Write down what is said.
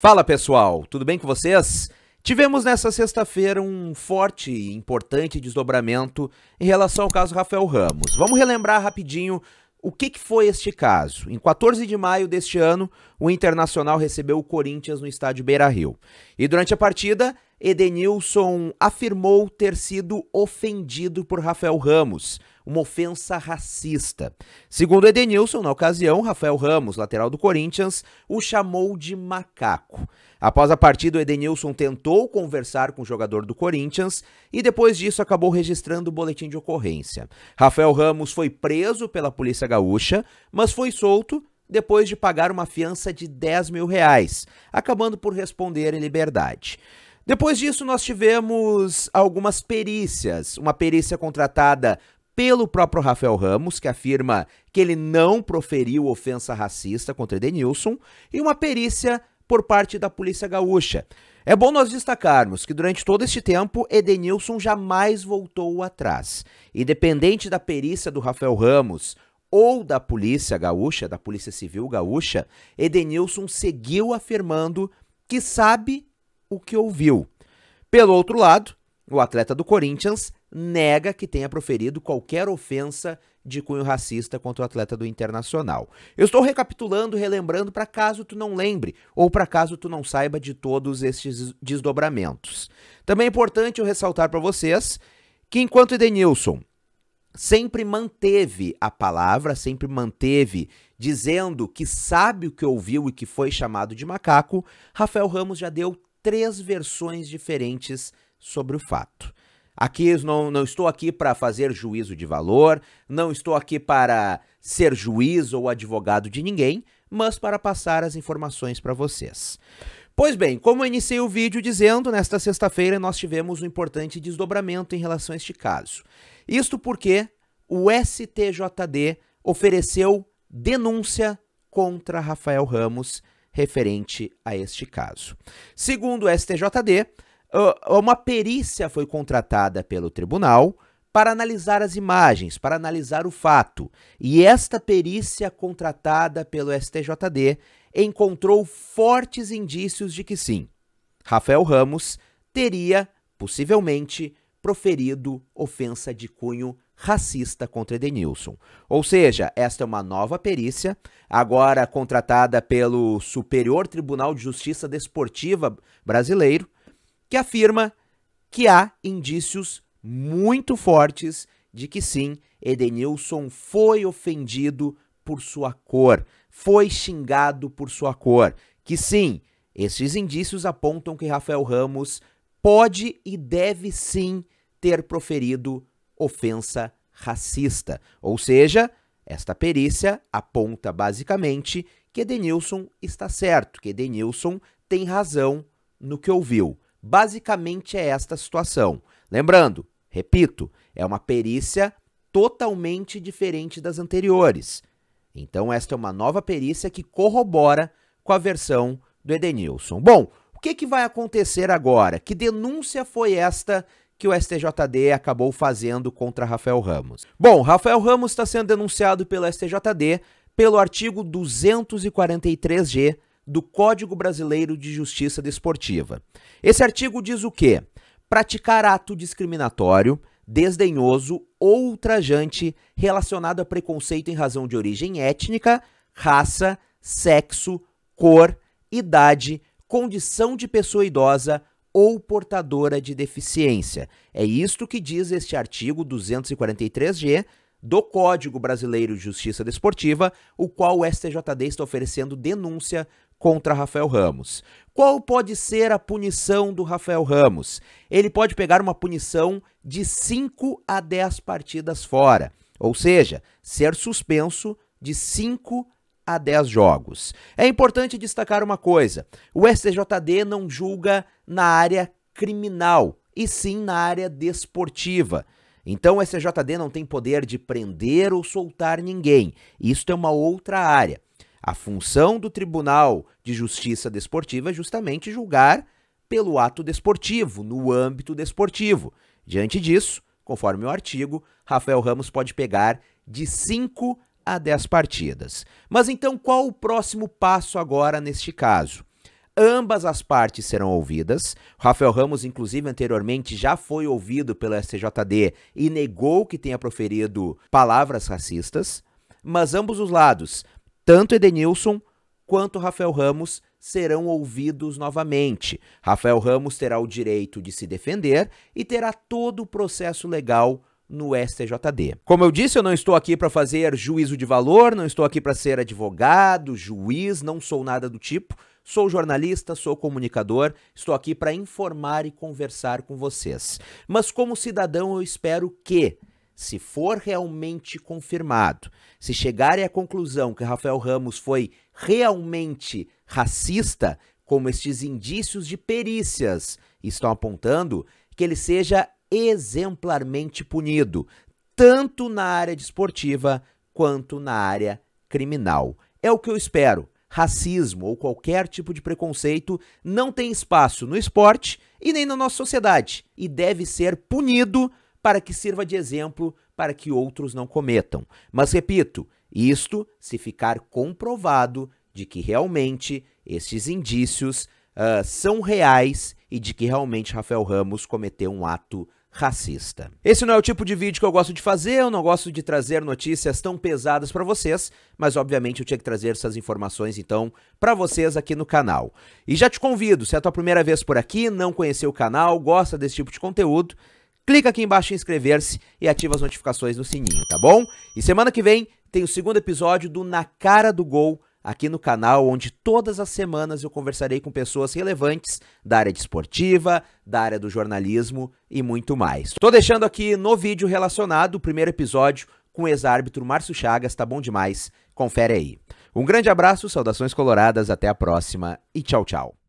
Fala pessoal, tudo bem com vocês? Tivemos nessa sexta-feira um forte e importante desdobramento em relação ao caso Rafael Ramos. Vamos relembrar rapidinho o que, que, foi este caso? Em 14 de maio deste ano, o Internacional recebeu o Corinthians no estádio Beira Rio. E durante a partida, Edenilson afirmou ter sido ofendido por Rafael Ramos, uma ofensa racista. Segundo Edenilson, na ocasião, Rafael Ramos, lateral do Corinthians, o chamou de macaco. Após a partida, o Edenilson tentou conversar com o jogador do Corinthians e depois disso acabou registrando o boletim de ocorrência. Rafael Ramos foi preso pela Polícia Gaúcha, mas foi solto depois de pagar uma fiança de 10 mil reais, acabando por responder em liberdade. Depois disso, nós tivemos algumas perícias. Uma perícia contratada pelo próprio Rafael Ramos, que afirma que ele não proferiu ofensa racista contra Edenilson, e uma perícia por parte da Polícia Gaúcha. É bom nós destacarmos que durante todo este tempo, Edenilson jamais voltou atrás. Independente da perícia do Rafael Ramos ou da Polícia Gaúcha, da Polícia Civil Gaúcha, Edenilson seguiu afirmando que sabe o que ouviu. Pelo outro lado, o atleta do Corinthians nega que tenha proferido qualquer ofensa de cunho racista contra o atleta do Internacional. Eu estou recapitulando, relembrando para caso tu não lembre ou para caso tu não saiba de todos estes desdobramentos. Também é importante eu ressaltar para vocês que enquanto Edenilson sempre manteve a palavra, sempre manteve dizendo que sabe o que ouviu e que foi chamado de macaco, Rafael Ramos já deu três versões diferentes sobre o fato. Aqui não, não estou aqui para fazer juízo de valor, não estou aqui para ser juiz ou advogado de ninguém, mas para passar as informações para vocês. Pois bem, como eu iniciei o vídeo dizendo, nesta sexta-feira nós tivemos um importante desdobramento em relação a este caso. Isto porque o STJD ofereceu denúncia contra Rafael Ramos referente a este caso. Segundo o STJD, uma perícia foi contratada pelo tribunal para analisar as imagens, para analisar o fato. E esta perícia contratada pelo STJD encontrou fortes indícios de que sim, Rafael Ramos teria, possivelmente, proferido ofensa de cunho racista contra Edenilson. Ou seja, esta é uma nova perícia, agora contratada pelo Superior Tribunal de Justiça Desportiva brasileiro, que afirma que há indícios muito fortes de que sim, Edenilson foi ofendido por sua cor, foi xingado por sua cor, que sim, esses indícios apontam que Rafael Ramos pode e deve sim ter proferido ofensa racista. Ou seja, esta perícia aponta basicamente que Edenilson está certo, que Edenilson tem razão no que ouviu. Basicamente é esta situação. Lembrando, repito, é uma perícia totalmente diferente das anteriores. Então, esta é uma nova perícia que corrobora com a versão do Edenilson. Bom, o que, que vai acontecer agora? Que denúncia foi esta que o STJD acabou fazendo contra Rafael Ramos. Bom, Rafael Ramos está sendo denunciado pelo STJD pelo artigo 243G do Código Brasileiro de Justiça Desportiva. Esse artigo diz o quê? Praticar ato discriminatório, desdenhoso ou ultrajante relacionado a preconceito em razão de origem étnica, raça, sexo, cor, idade, condição de pessoa idosa ou portadora de deficiência. É isto que diz este artigo 243G do Código Brasileiro de Justiça Desportiva, o qual o STJD está oferecendo denúncia contra Rafael Ramos. Qual pode ser a punição do Rafael Ramos? Ele pode pegar uma punição de 5 a 10 partidas fora, ou seja, ser suspenso de 5 a 10 jogos. É importante destacar uma coisa: o STJD não julga na área criminal e sim na área desportiva. Então o SJD não tem poder de prender ou soltar ninguém. Isto é uma outra área. A função do Tribunal de Justiça Desportiva é justamente julgar pelo ato desportivo, no âmbito desportivo. Diante disso, conforme o artigo, Rafael Ramos pode pegar de 5 a 10 partidas. Mas então qual o próximo passo agora neste caso? Ambas as partes serão ouvidas. Rafael Ramos, inclusive, anteriormente já foi ouvido pelo STJD e negou que tenha proferido palavras racistas. Mas ambos os lados, tanto Edenilson quanto Rafael Ramos, serão ouvidos novamente. Rafael Ramos terá o direito de se defender e terá todo o processo legal no STJD. Como eu disse, eu não estou aqui para fazer juízo de valor, não estou aqui para ser advogado, juiz, não sou nada do tipo. Sou jornalista, sou comunicador, estou aqui para informar e conversar com vocês. Mas, como cidadão, eu espero que se for realmente confirmado, se chegarem à conclusão que Rafael Ramos foi realmente racista, como estes indícios de perícias estão apontando, que ele seja exemplarmente punido, tanto na área desportiva quanto na área criminal. É o que eu espero racismo ou qualquer tipo de preconceito não tem espaço no esporte e nem na nossa sociedade e deve ser punido para que sirva de exemplo para que outros não cometam. Mas repito, isto se ficar comprovado de que realmente esses indícios uh, são reais e de que realmente Rafael Ramos cometeu um ato racista. Esse não é o tipo de vídeo que eu gosto de fazer, eu não gosto de trazer notícias tão pesadas para vocês, mas obviamente eu tinha que trazer essas informações então para vocês aqui no canal. E já te convido, se é a tua primeira vez por aqui, não conheceu o canal, gosta desse tipo de conteúdo, clica aqui embaixo em inscrever-se e ativa as notificações no sininho, tá bom? E semana que vem tem o segundo episódio do Na Cara do Gol aqui no canal, onde todas as semanas eu conversarei com pessoas relevantes da área desportiva, de da área do jornalismo e muito mais. Tô deixando aqui no vídeo relacionado o primeiro episódio com o ex-árbitro Márcio Chagas, tá bom demais? Confere aí. Um grande abraço, saudações coloradas, até a próxima e tchau, tchau.